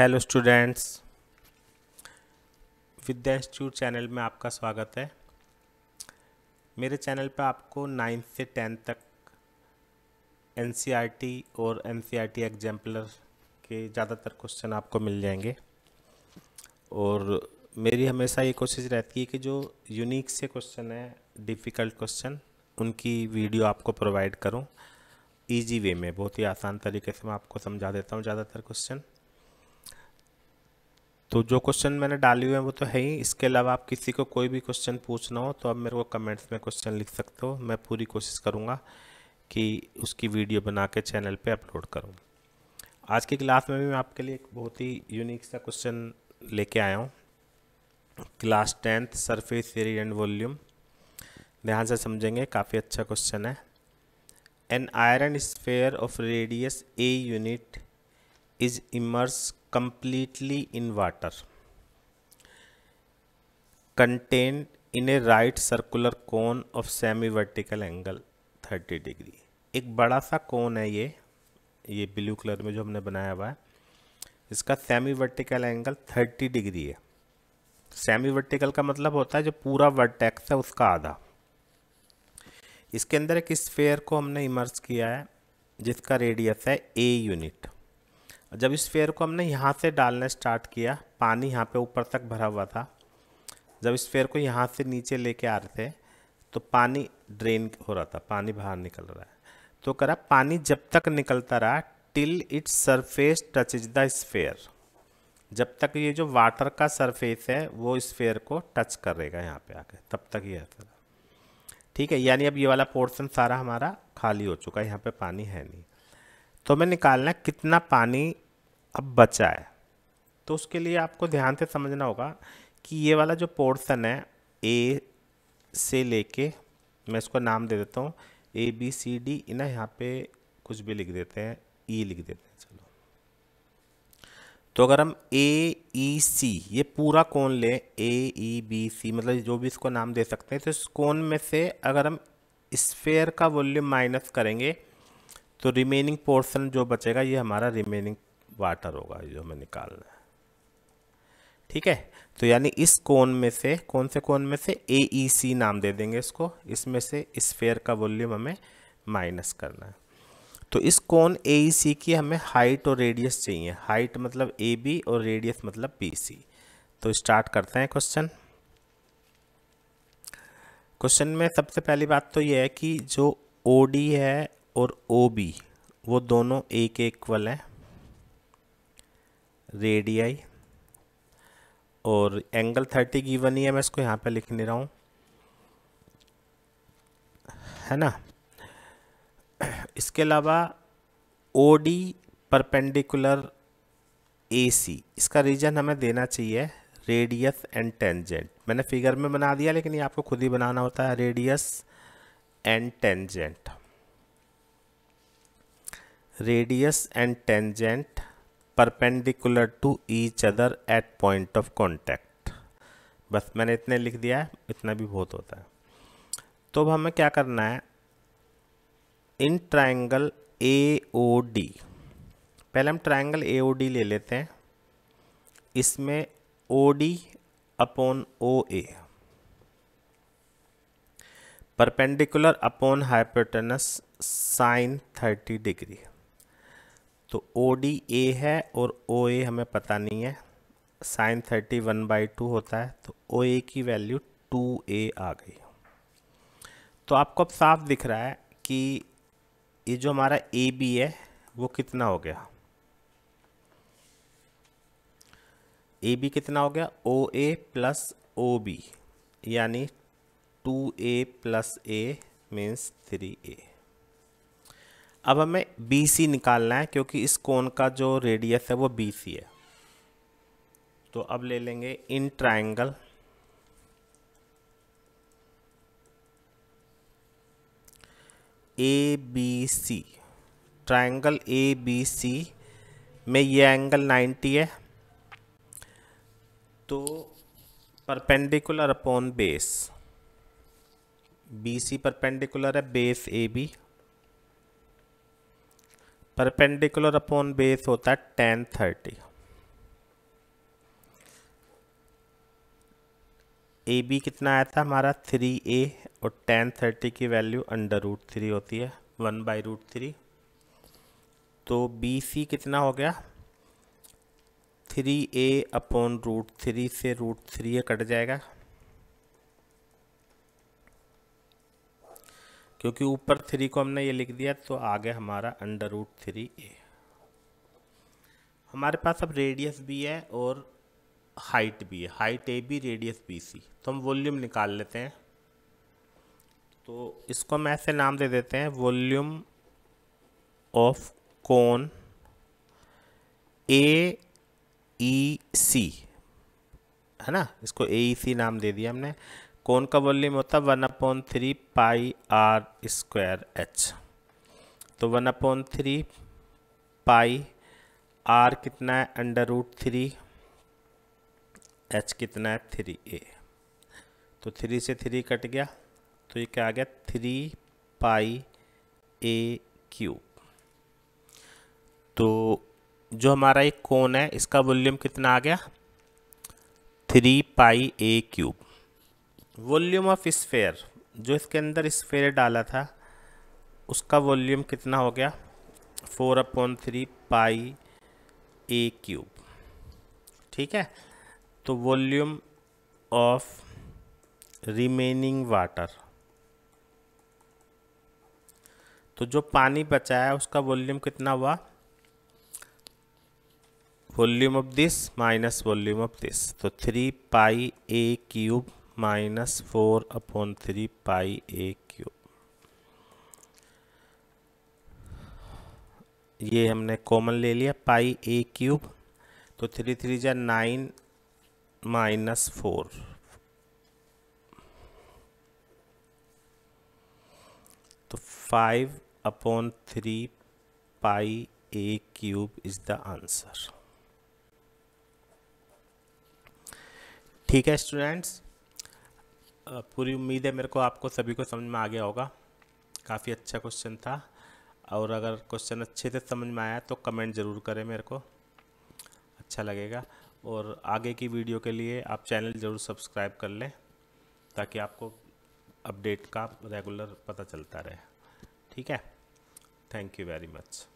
hello students Vidya institute channel में आपका स्वागत है मेरे चैनल पर आपको नाइन्थ से टेंथ तक एनसीईआरटी e और एनसीईआरटी e एग्जाम्पलर के ज़्यादातर क्वेश्चन आपको मिल जाएंगे और मेरी हमेशा ये कोशिश रहती है कि जो यूनिक से क्वेश्चन है डिफ़िकल्ट क्वेश्चन उनकी वीडियो आपको प्रोवाइड करूं ईज़ी वे में बहुत ही आसान तरीके से मैं आपको समझा देता हूँ ज़्यादातर क्वेश्चन तो जो क्वेश्चन मैंने डाले हुए हैं वो तो है ही इसके अलावा आप किसी को कोई भी क्वेश्चन पूछना हो तो आप मेरे को कमेंट्स में क्वेश्चन लिख सकते हो मैं पूरी कोशिश करूँगा कि उसकी वीडियो बना के चैनल पर अपलोड करूँ आज की क्लास में भी मैं आपके लिए एक बहुत ही यूनिक सा क्वेश्चन लेके आया हूँ class tenth surface area and volume ध्यान से समझेंगे काफ़ी अच्छा क्वेश्चन है an iron sphere of radius a unit is immerse completely in water contained in a right circular cone of semi vertical angle 30 degree एक बड़ा सा कोन है ये ये ब्लू कलर में जो हमने बनाया हुआ है इसका सेमी वर्टिकल एंगल 30 डिग्री है सेमी वर्टिकल का मतलब होता है जो पूरा वर्टेक्स है उसका आधा इसके अंदर एक स्फेयर को हमने इमर्स किया है जिसका रेडियस है ए यूनिट जब इस फेयर को हमने यहाँ से डालना स्टार्ट किया पानी यहाँ पे ऊपर तक भरा हुआ था जब इस फेयर को यहाँ से नीचे लेके आ रहे थे तो पानी ड्रेन हो रहा था पानी बाहर निकल रहा है तो करा पानी जब तक निकलता रहा till its surface touches the sphere जब तक ये जो वाटर का सरफेस है वो स्फेयर को टच करेगा यहाँ पे आके तब तक ये ऐसा ठीक है यानी अब ये वाला पोर्शन सारा हमारा खाली हो चुका है यहाँ पे पानी है नहीं तो हमें निकालना है कितना पानी अब बचा है तो उसके लिए आपको ध्यान से समझना होगा कि ये वाला जो पोर्सन है ए से लेके मैं इसको नाम दे देता हूँ ए बी सी डी ना यहाँ पे कुछ भी लिख देते हैं ई e लिख देते हैं चलो तो अगर हम ए ई सी ये पूरा कोण लें ए ई बी सी मतलब जो भी इसको नाम दे सकते हैं तो इस कोण में से अगर हम स्फेयर का वॉल्यूम माइनस करेंगे तो रिमेनिंग पोर्शन जो बचेगा ये हमारा रिमेनिंग वाटर होगा जो हमें निकालना है ठीक है तो यानी इस कोन में से कौन से कोन में से ए ई सी नाम दे देंगे इसको इसमें से स्फेयर का वॉल्यूम हमें माइनस करना है तो इस कोन ए ई सी की हमें हाइट और रेडियस चाहिए हाइट मतलब ए बी और रेडियस मतलब बी सी तो स्टार्ट करते हैं क्वेश्चन क्वेश्चन में सबसे पहली बात तो यह है कि जो ओ डी है और ओ बी वो दोनों ए के इक्वल हैं रेडियाई और एंगल थर्टी गिवन ही है मैं इसको यहाँ पे लिख नहीं रहा हूँ है ना इसके अलावा ओ डी परपेंडिकुलर ए सी इसका रीजन हमें देना चाहिए रेडियस एंड टेंजेंट मैंने फिगर में बना दिया लेकिन ये आपको खुद ही बनाना होता है radius and tangent radius and tangent perpendicular to each other at point of contact बस मैंने इतने लिख दिया है इतना भी बहुत होता है तो अब हमें क्या करना है इन ट्राइंगल ए ओ डी पहले हम ट्राइंगल ए ओ डी ले लेते हैं इसमें O D upon O A perpendicular upon hypotenuse sine thirty degree तो ओ डी ए है और ओ ए हमें पता नहीं है sine thirty one by two होता है तो ओ ए की वैल्यू टू ए आ गई तो आपको अब साफ दिख रहा है कि ये जो हमारा ए बी है वो कितना हो गया ए बी कितना हो गया O A plus O B यानी two A plus A means three A अब हमें बी सी निकालना है क्योंकि इस कोन का जो रेडियस है वो बी सी है तो अब ले लेंगे in triangle A B C triangle A B C में ये एंगल 90 है तो perpendicular upon base B C perpendicular है base A B perpendicular upon base होता है टेन थर्टी ए बी कितना आया था हमारा थ्री ए और टेन थर्टी की वैल्यू अंडर रूट थ्री होती है वन बाई रूट थ्री तो बी सी कितना हो गया three A upon root three से रूट थ्री कट जाएगा क्योंकि ऊपर थ्री को हमने ये लिख दिया तो आ गया हमारा अंडर रूट थ्री ए हमारे पास अब रेडियस भी है और हाइट भी है height A B radius B C तो हम वॉल्यूम निकाल लेते हैं तो इसको हम ऐसे नाम दे देते हैं वॉल्यूम ऑफ कोन ए ई सी है ना इसको ए ई सी नाम दे दिया हमने कौन का वॉल्यूम होता है one upon three pi r square h तो one upon three pi r कितना है अंडर रूट थ्री एच कितना है थ्री ए तो थ्री से थ्री कट गया तो ये क्या आ गया थ्री पाई ए क्यूब तो जो हमारा एक कोन है इसका वॉल्यूम कितना आ गया three pi a cube volume of sphere जो इसके अंदर स्फेयर डाला था उसका वॉल्यूम कितना हो गया four upon three pi a cube ठीक है तो वॉल्यूम ऑफ रिमेनिंग वाटर तो जो पानी बचा है उसका वॉल्यूम कितना हुआ volume of this minus volume of this तो three pi a cube minus four upon three pi a cube ये हमने कॉमन ले लिया पाई ए क्यूब तो थ्री थ्री जै नाइन माइनस फोर तो five upon three pi a cube is the answer ठीक है स्टूडेंट्स पूरी उम्मीद है मेरे को आपको सभी को समझ में आ गया होगा काफ़ी अच्छा क्वेश्चन था और अगर क्वेश्चन अच्छे से समझ में आया तो कमेंट ज़रूर करें मेरे को अच्छा लगेगा और आगे की वीडियो के लिए आप चैनल ज़रूर सब्सक्राइब कर लें ताकि आपको अपडेट का रेगुलर पता चलता रहे ठीक है थैंक यू वेरी मच